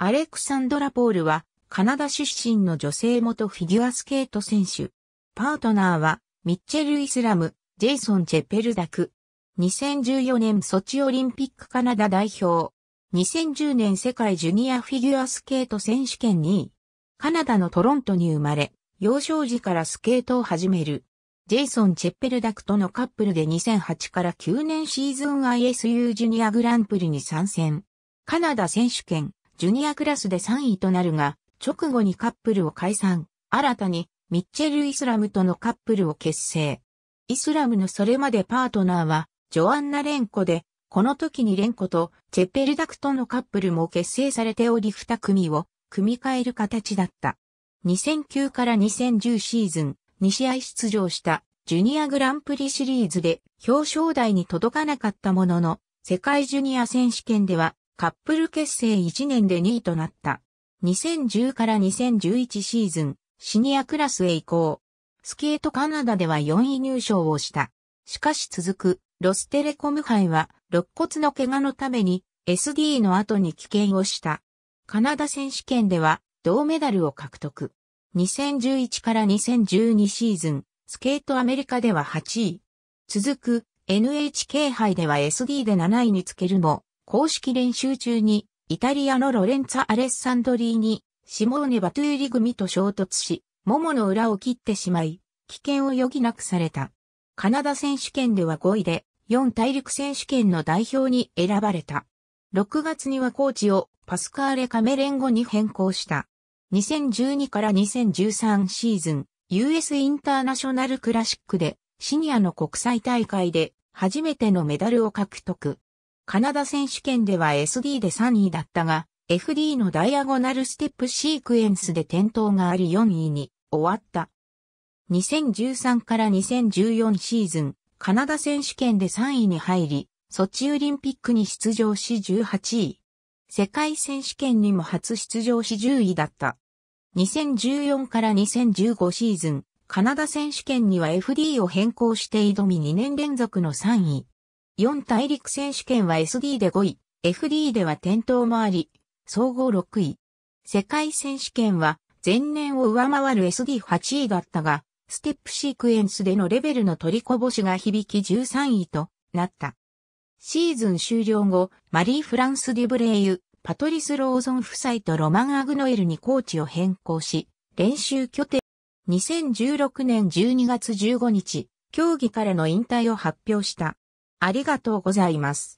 アレクサンドラ・ポールは、カナダ出身の女性元フィギュアスケート選手。パートナーは、ミッチェル・イスラム、ジェイソン・チェペルダク。2014年ソチオリンピックカナダ代表。2010年世界ジュニアフィギュアスケート選手権2位。カナダのトロントに生まれ、幼少時からスケートを始める。ジェイソン・チェッペルダクとのカップルで2008から9年シーズン ISU ジュニアグランプリに参戦。カナダ選手権、ジュニアクラスで3位となるが、直後にカップルを解散、新たにミッチェル・イスラムとのカップルを結成。イスラムのそれまでパートナーは、ジョアンナ・レンコで、この時にレンコとチェペルダクとのカップルも結成されており2組を組み替える形だった。2009から2010シーズン2試合出場したジュニアグランプリシリーズで表彰台に届かなかったものの世界ジュニア選手権ではカップル結成1年で2位となった。2010から2011シーズン、シニアクラスへ移行。スケートカナダでは4位入賞をした。しかし続く、ロステレコム杯は、肋骨の怪我のために、SD の後に棄権をした。カナダ選手権では、銅メダルを獲得。2011から2012シーズン、スケートアメリカでは8位。続く、NHK 杯では SD で7位につけるも、公式練習中に、イタリアのロレンツァ・アレッサンドリーに、シモーネ・バトゥーリ組と衝突し、桃の裏を切ってしまい、危険を余儀なくされた。カナダ選手権では5位で、4大陸選手権の代表に選ばれた。6月にはコーチをパスカーレ・カメレンゴに変更した。2012から2013シーズン、US インターナショナルクラシックで、シニアの国際大会で初めてのメダルを獲得。カナダ選手権では SD で3位だったが、FD のダイアゴナルステップシークエンスで転倒があり4位に終わった。2013から2014シーズン、カナダ選手権で3位に入り、ソチオリンピックに出場し18位。世界選手権にも初出場し10位だった。2014から2015シーズン、カナダ選手権には FD を変更して挑み2年連続の3位。4大陸選手権は SD で5位、FD では転倒もあり、総合6位。世界選手権は前年を上回る SD8 位だったが、ステップシークエンスでのレベルの取りこぼしが響き13位となった。シーズン終了後、マリー・フランス・デュブレイユ、パトリス・ローゾン夫妻とロマン・アグノエルにコーチを変更し、練習拠点。2016年12月15日、競技からの引退を発表した。ありがとうございます。